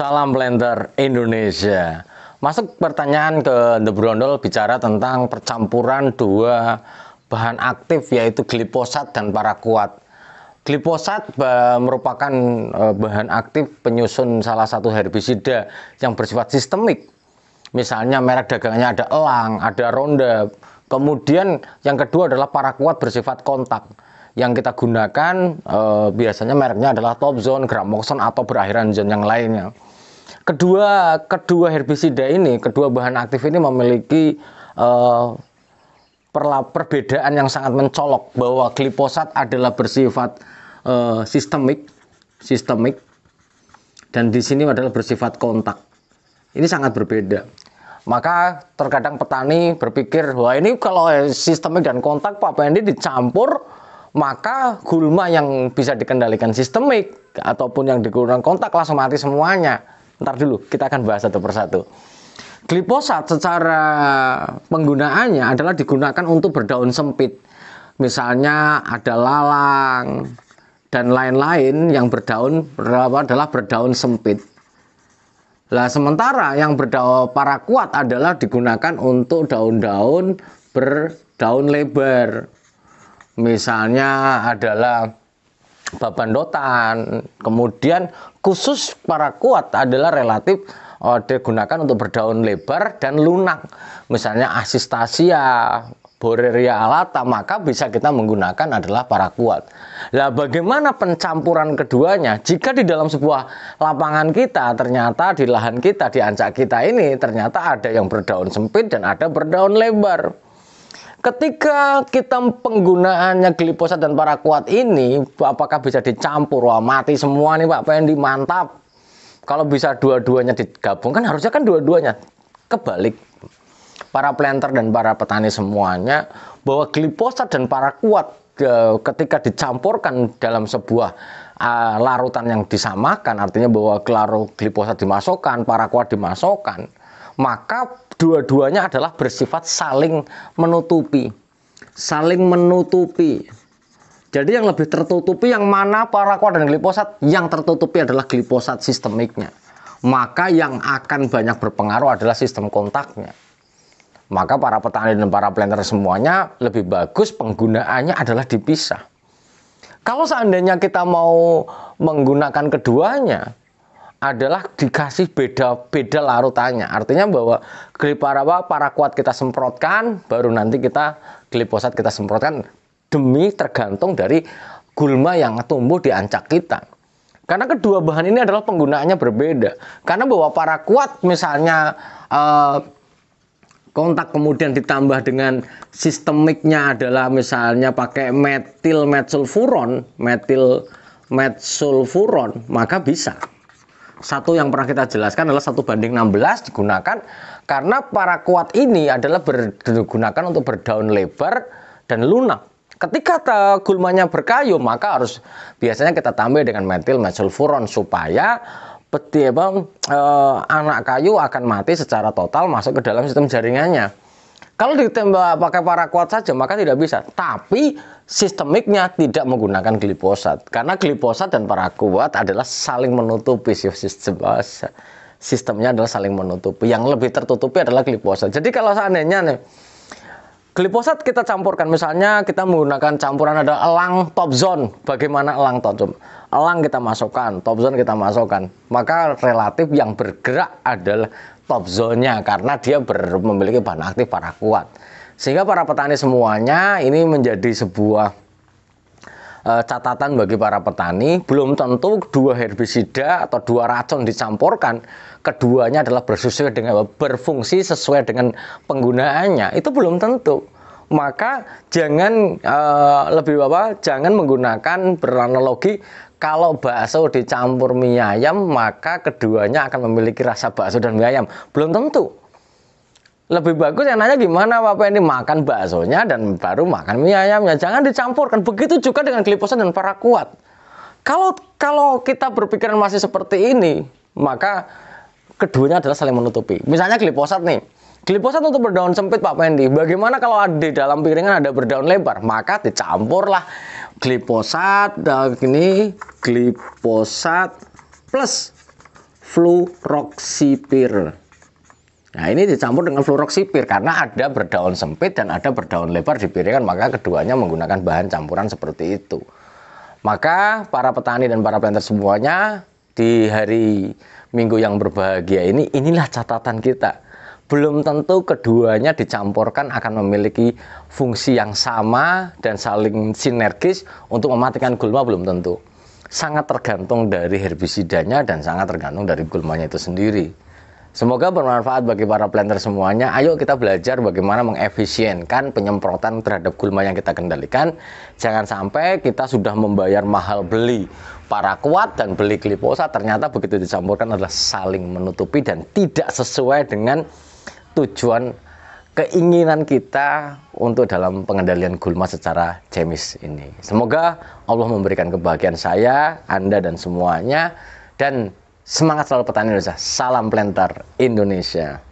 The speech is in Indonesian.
Salam Blender Indonesia. Masuk pertanyaan ke The Brondol bicara tentang percampuran dua bahan aktif yaitu gliposat dan parakuat. Gliposat eh, merupakan eh, bahan aktif penyusun salah satu herbisida yang bersifat sistemik. Misalnya merek dagangnya ada elang, ada ronda. Kemudian yang kedua adalah parakuat bersifat kontak yang kita gunakan e, biasanya mereknya adalah Topzone, Gramoxone atau berakhiran zone yang lainnya kedua kedua herbisida ini, kedua bahan aktif ini memiliki uh, perla, perbedaan yang sangat mencolok bahwa gliposat adalah bersifat uh, sistemik, sistemik dan di sini adalah bersifat kontak. Ini sangat berbeda. Maka terkadang petani berpikir, wah ini kalau sistemik dan kontak Pak Pendi dicampur, maka gulma yang bisa dikendalikan sistemik ataupun yang digunakan kontak langsung mati semuanya. Ntar dulu, kita akan bahas satu persatu. Gliposat secara penggunaannya adalah digunakan untuk berdaun sempit. Misalnya ada lalang dan lain-lain yang berdaun berapa adalah berdaun sempit. Lah sementara yang berdaun para kuat adalah digunakan untuk daun-daun berdaun lebar. Misalnya adalah babandotan, kemudian khusus para kuat adalah relatif uh, digunakan untuk berdaun lebar dan lunak. Misalnya asistasia, boreria alata, maka bisa kita menggunakan adalah para kuat. Nah, bagaimana pencampuran keduanya? Jika di dalam sebuah lapangan kita ternyata di lahan kita, di ancak kita ini ternyata ada yang berdaun sempit dan ada berdaun lebar ketika kita penggunaannya gliposat dan para kuat ini apakah bisa dicampur wah mati semua nih Pak Pendi mantap kalau bisa dua-duanya digabung kan harusnya kan dua-duanya kebalik para planter dan para petani semuanya bahwa gliposat dan para kuat eh, ketika dicampurkan dalam sebuah uh, larutan yang disamakan artinya bahwa klaro gliposat dimasukkan para kuat dimasukkan maka dua-duanya adalah bersifat saling menutupi saling menutupi jadi yang lebih tertutupi yang mana paraquat dan gliposat, yang tertutupi adalah gliposat sistemiknya maka yang akan banyak berpengaruh adalah sistem kontaknya maka para petani dan para planter semuanya lebih bagus penggunaannya adalah dipisah kalau seandainya kita mau menggunakan keduanya adalah dikasih beda beda larutannya. Artinya bahwa gliparawa para kuat kita semprotkan, baru nanti kita gliposat kita semprotkan demi tergantung dari gulma yang tumbuh di ancak kita. Karena kedua bahan ini adalah penggunaannya berbeda. Karena bahwa para kuat misalnya eh, kontak kemudian ditambah dengan sistemiknya adalah misalnya pakai metil metsulfuron, metil metsulfuron, maka bisa satu yang pernah kita jelaskan adalah satu banding 16 digunakan karena para kuat ini adalah digunakan untuk berdaun lebar dan lunak. Ketika gulmanya berkayu maka harus biasanya kita tambah dengan metil mesulfuron supaya peti bang e, eh, anak kayu akan mati secara total masuk ke dalam sistem jaringannya. Kalau ditembak pakai paraquat saja maka tidak bisa. Tapi sistemiknya tidak menggunakan gliposat karena gliposat dan paraquat adalah saling menutupi sistem sistemnya adalah saling menutupi. Yang lebih tertutupi adalah gliposat. Jadi kalau seandainya nih Gliposat kita campurkan misalnya kita menggunakan campuran ada elang top zone bagaimana elang top zone elang kita masukkan top zone kita masukkan maka relatif yang bergerak adalah top zone-nya karena dia ber, memiliki bahan aktif para kuat sehingga para petani semuanya ini menjadi sebuah Eh, catatan bagi para petani, belum tentu dua herbisida atau dua racun dicampurkan, keduanya adalah bersesuai dengan berfungsi sesuai dengan penggunaannya. Itu belum tentu. Maka jangan uh, lebih apa? Jangan menggunakan beranalogi kalau bakso dicampur mie ayam maka keduanya akan memiliki rasa bakso dan mie ayam. Belum tentu. Lebih bagus yang nanya gimana Bapak ini makan baksonya dan baru makan mie ayamnya. Jangan dicampurkan. Begitu juga dengan gliposan dan para kuat. Kalau kalau kita berpikiran masih seperti ini, maka keduanya adalah saling menutupi. Misalnya gliposat nih. gliposat untuk berdaun sempit Pak Pendi. Bagaimana kalau di dalam piringan ada berdaun lebar? Maka dicampurlah dan eh, ini gliposat plus fluroxypyr. Nah ini dicampur dengan fluoroksipir karena ada berdaun sempit dan ada berdaun lebar di dipiringkan maka keduanya menggunakan bahan campuran seperti itu. Maka para petani dan para planter semuanya di hari Minggu yang berbahagia ini inilah catatan kita. Belum tentu keduanya dicampurkan akan memiliki fungsi yang sama dan saling sinergis untuk mematikan gulma belum tentu. Sangat tergantung dari herbisidanya dan sangat tergantung dari gulmanya itu sendiri. Semoga bermanfaat bagi para planter semuanya. Ayo kita belajar bagaimana mengefisienkan penyemprotan terhadap gulma yang kita kendalikan. Jangan sampai kita sudah membayar mahal beli para kuat dan beli glifosa ternyata begitu dicampurkan adalah saling menutupi dan tidak sesuai dengan tujuan keinginan kita untuk dalam pengendalian gulma secara cemis ini. Semoga Allah memberikan kebahagiaan saya, Anda dan semuanya dan Semangat selalu petani Indonesia. Salam planter Indonesia.